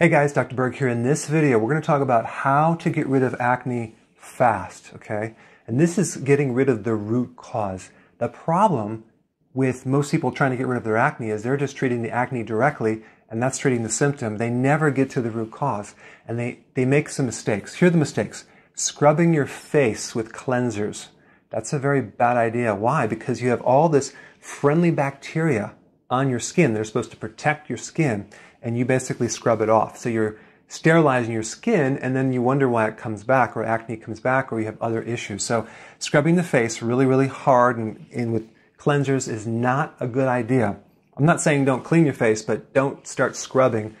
Hey guys, Dr. Berg here. In this video, we're going to talk about how to get rid of acne fast, okay? And this is getting rid of the root cause. The problem with most people trying to get rid of their acne is they're just treating the acne directly, and that's treating the symptom. They never get to the root cause, and they, they make some mistakes. Here are the mistakes. Scrubbing your face with cleansers. That's a very bad idea. Why? Because you have all this friendly bacteria on your skin. They're supposed to protect your skin and you basically scrub it off. So you're sterilizing your skin and then you wonder why it comes back or acne comes back or you have other issues. So scrubbing the face really, really hard and, with cleansers is not a good idea. I'm not saying don't clean your face, but don't start scrubbing.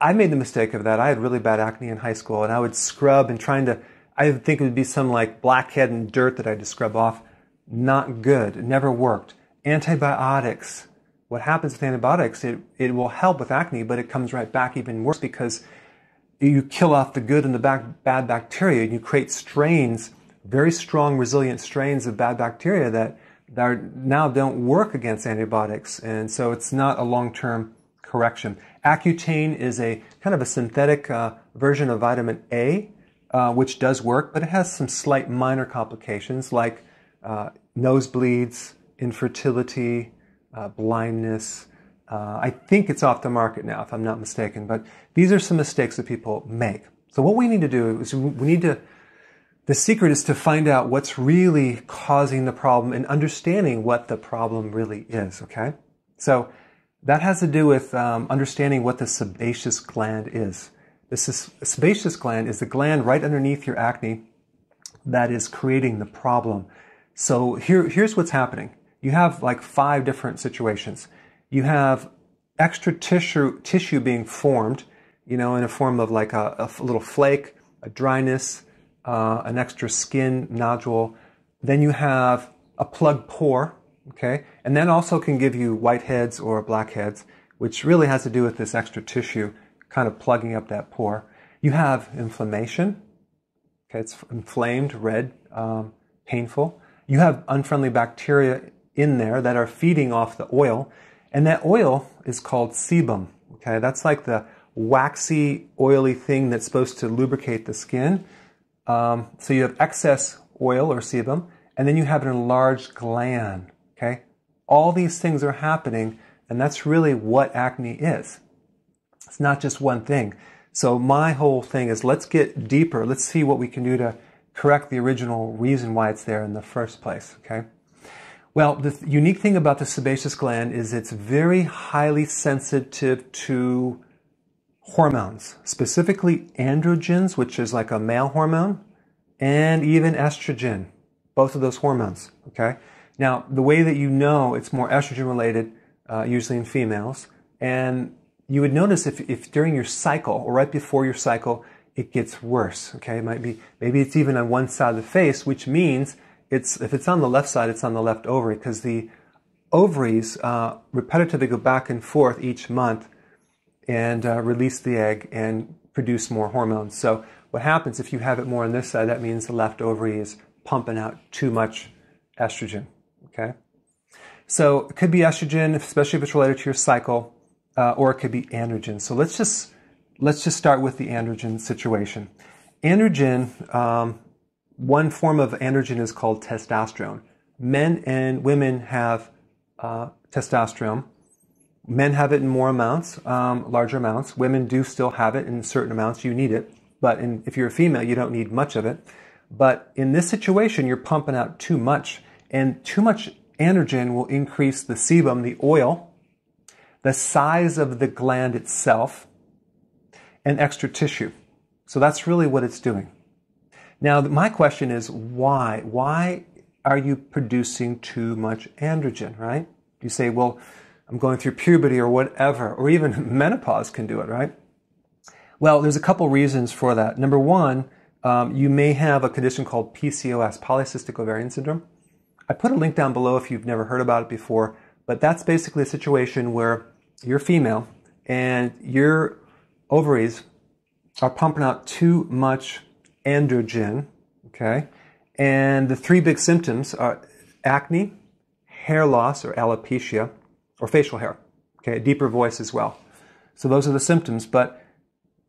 I made the mistake of that. I had really bad acne in high school and I would scrub and trying to, I would think it would be some like blackhead and dirt that I had to scrub off. Not good. It never worked. Antibiotics what happens with antibiotics, it, it will help with acne, but it comes right back even worse because you kill off the good and the back, bad bacteria and you create strains, very strong, resilient strains of bad bacteria that, that are, now don't work against antibiotics. And so it's not a long-term correction. Accutane is a kind of a synthetic uh, version of vitamin A, uh, which does work, but it has some slight minor complications like uh, nosebleeds, infertility, uh, blindness. Uh, I think it's off the market now, if I'm not mistaken, but these are some mistakes that people make. So, what we need to do is we need to, the secret is to find out what's really causing the problem and understanding what the problem really is, okay? So, that has to do with um, understanding what the sebaceous gland is. The sebaceous gland is the gland right underneath your acne that is creating the problem. So here, here's what's happening you have like five different situations. You have extra tissue, tissue being formed, you know, in a form of like a, a little flake, a dryness, uh, an extra skin nodule. Then you have a plug pore, okay? And then also can give you whiteheads or blackheads, which really has to do with this extra tissue kind of plugging up that pore. You have inflammation, okay? It's inflamed, red, um, painful. You have unfriendly bacteria in there that are feeding off the oil. And that oil is called sebum. Okay, that's like the waxy, oily thing that's supposed to lubricate the skin. Um, so you have excess oil or sebum, and then you have an enlarged gland. Okay, all these things are happening, and that's really what acne is. It's not just one thing. So my whole thing is let's get deeper. Let's see what we can do to correct the original reason why it's there in the first place. Okay. Well, the unique thing about the sebaceous gland is it's very highly sensitive to hormones, specifically androgens, which is like a male hormone, and even estrogen, both of those hormones. Okay. Now, the way that you know it's more estrogen related, uh, usually in females, and you would notice if, if during your cycle or right before your cycle, it gets worse. Okay. It might be, maybe it's even on one side of the face, which means it's if it's on the left side, it's on the left ovary because the ovaries uh, repetitively go back and forth each month and uh, release the egg and produce more hormones. So what happens if you have it more on this side? That means the left ovary is pumping out too much estrogen. Okay, so it could be estrogen, especially if it's related to your cycle, uh, or it could be androgen. So let's just let's just start with the androgen situation. Androgen um, one form of androgen is called testosterone. Men and women have uh, testosterone. Men have it in more amounts, um, larger amounts. Women do still have it in certain amounts. You need it. But in, if you're a female, you don't need much of it. But in this situation, you're pumping out too much. And too much androgen will increase the sebum, the oil, the size of the gland itself, and extra tissue. So that's really what it's doing. Now, my question is why? Why are you producing too much androgen, right? You say, well, I'm going through puberty or whatever, or even menopause can do it, right? Well, there's a couple reasons for that. Number one, um, you may have a condition called PCOS, polycystic ovarian syndrome. I put a link down below if you've never heard about it before, but that's basically a situation where you're female and your ovaries are pumping out too much androgen. Okay, and the three big symptoms are acne, hair loss or alopecia, or facial hair. Okay, a deeper voice as well. So those are the symptoms. But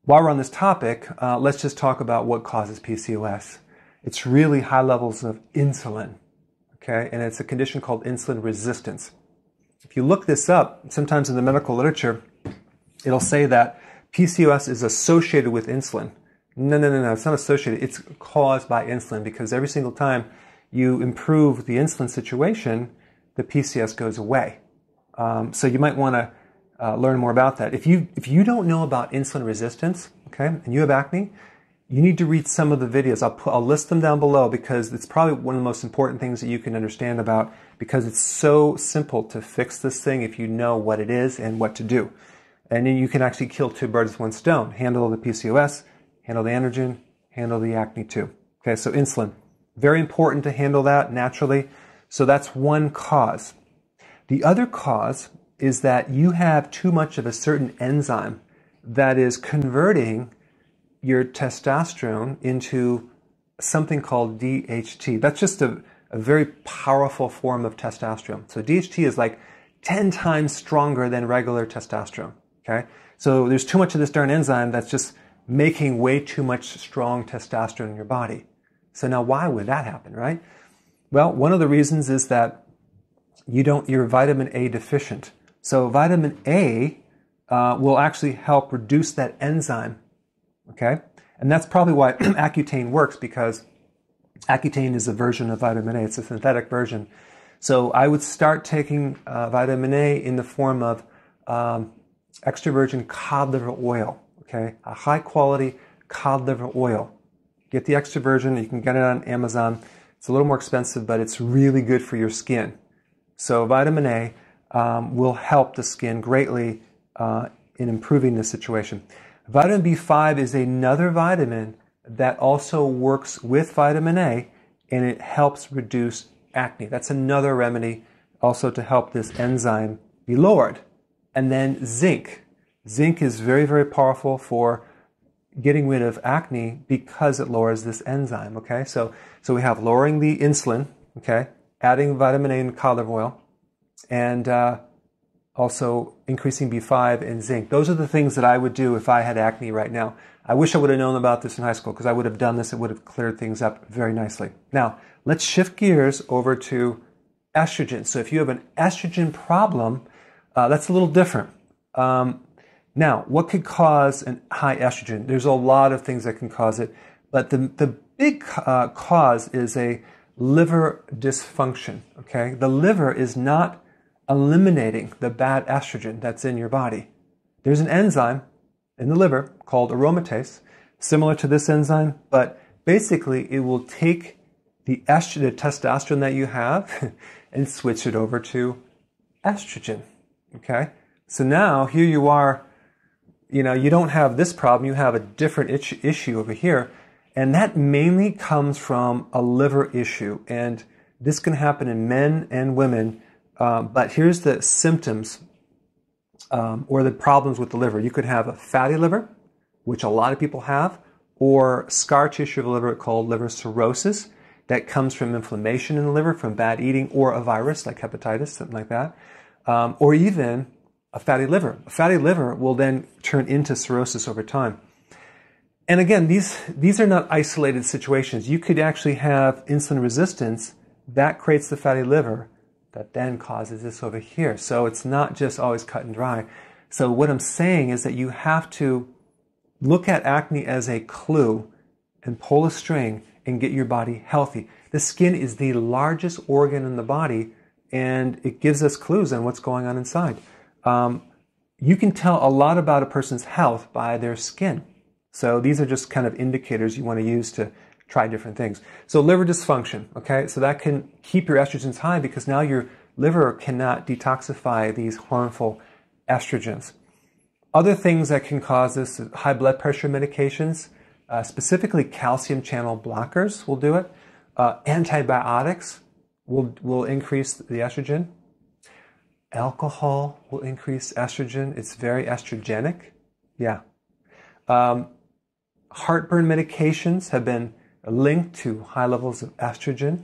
while we're on this topic, uh, let's just talk about what causes PCOS. It's really high levels of insulin. Okay, and it's a condition called insulin resistance. If you look this up, sometimes in the medical literature, it'll say that PCOS is associated with insulin. No, no, no, no. It's not associated. It's caused by insulin because every single time you improve the insulin situation, the PCS goes away. Um, so you might want to uh, learn more about that. If you if you don't know about insulin resistance, okay, and you have acne, you need to read some of the videos. I'll put, I'll list them down below because it's probably one of the most important things that you can understand about because it's so simple to fix this thing if you know what it is and what to do. And then you can actually kill two birds with one stone: handle the PCOS handle the androgen, handle the acne too. Okay, so insulin, very important to handle that naturally. So that's one cause. The other cause is that you have too much of a certain enzyme that is converting your testosterone into something called DHT. That's just a, a, very powerful form of testosterone. So DHT is like 10 times stronger than regular testosterone. Okay. So there's too much of this darn enzyme that's just making way too much strong testosterone in your body. So now why would that happen, right? Well, one of the reasons is that you don't you're vitamin A deficient. So vitamin A uh, will actually help reduce that enzyme. Okay, and that's probably why Accutane works because Accutane is a version of vitamin A. It's a synthetic version. So I would start taking uh, vitamin A in the form of um, extra virgin cod liver oil okay? A high quality cod liver oil. Get the extra virgin, you can get it on Amazon. It's a little more expensive, but it's really good for your skin. So, vitamin A um, will help the skin greatly uh, in improving this situation. Vitamin B5 is another vitamin that also works with vitamin A and it helps reduce acne. That's another remedy also to help this enzyme be lowered. And then zinc. Zinc is very, very powerful for getting rid of acne because it lowers this enzyme. Okay, so so we have lowering the insulin. Okay, adding vitamin A and cod oil, and uh, also increasing B5 and zinc. Those are the things that I would do if I had acne right now. I wish I would have known about this in high school because I would have done this. It would have cleared things up very nicely. Now let's shift gears over to estrogen. So if you have an estrogen problem, uh, that's a little different. Um, now, what could cause an high estrogen? There's a lot of things that can cause it, but the, the big uh, cause is a liver dysfunction. Okay, the liver is not eliminating the bad estrogen that's in your body. There's an enzyme in the liver called aromatase, similar to this enzyme, but basically it will take the, estrogen, the testosterone that you have and switch it over to estrogen. Okay, so now here you are you know, you don't have this problem, you have a different issue over here. And that mainly comes from a liver issue. And this can happen in men and women. Um, but here's the symptoms um, or the problems with the liver. You could have a fatty liver, which a lot of people have, or scar tissue of the liver called liver cirrhosis that comes from inflammation in the liver, from bad eating, or a virus like hepatitis, something like that. Um, or even a fatty liver. A fatty liver will then turn into cirrhosis over time. And again, these, these are not isolated situations. You could actually have insulin resistance that creates the fatty liver that then causes this over here. So it's not just always cut and dry. So what I'm saying is that you have to look at acne as a clue and pull a string and get your body healthy. The skin is the largest organ in the body and it gives us clues on what's going on inside. Um, you can tell a lot about a person's health by their skin. So these are just kind of indicators you want to use to try different things. So liver dysfunction, okay? So that can keep your estrogens high because now your liver cannot detoxify these harmful estrogens. Other things that can cause this, high blood pressure medications, uh, specifically calcium channel blockers will do it. Uh, antibiotics will, will increase the estrogen alcohol will increase estrogen. It's very estrogenic. Yeah. Um, heartburn medications have been linked to high levels of estrogen.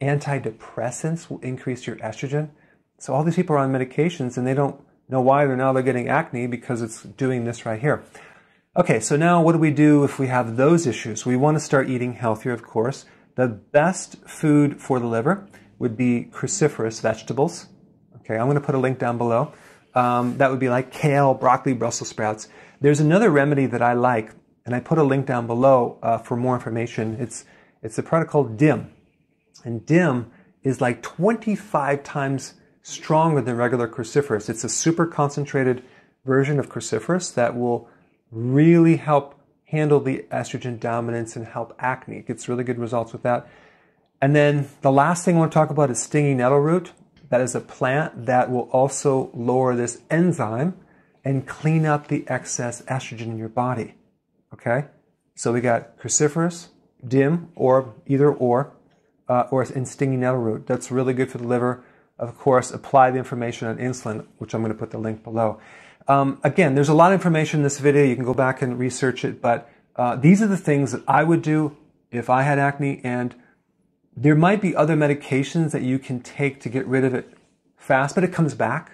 Antidepressants will increase your estrogen. So all these people are on medications and they don't know why they're now they're getting acne because it's doing this right here. Okay, so now what do we do if we have those issues? We want to start eating healthier, of course. The best food for the liver would be cruciferous vegetables. Okay, I'm going to put a link down below. Um, that would be like kale, broccoli, Brussels sprouts. There's another remedy that I like, and I put a link down below uh, for more information. It's it's a product called DIM, and DIM is like 25 times stronger than regular cruciferous. It's a super concentrated version of cruciferous that will really help handle the estrogen dominance and help acne. It gets really good results with that. And then the last thing I want to talk about is stinging nettle root. That is a plant that will also lower this enzyme and clean up the excess estrogen in your body. Okay? So we got cruciferous, dim, or either or, uh, or in stinging nettle root. That's really good for the liver. Of course, apply the information on insulin, which I'm going to put the link below. Um, again, there's a lot of information in this video. You can go back and research it, but uh, these are the things that I would do if I had acne and there might be other medications that you can take to get rid of it fast, but it comes back.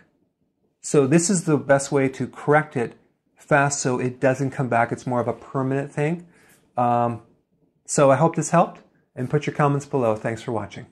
So this is the best way to correct it fast so it doesn't come back. It's more of a permanent thing. Um, so I hope this helped and put your comments below. Thanks for watching.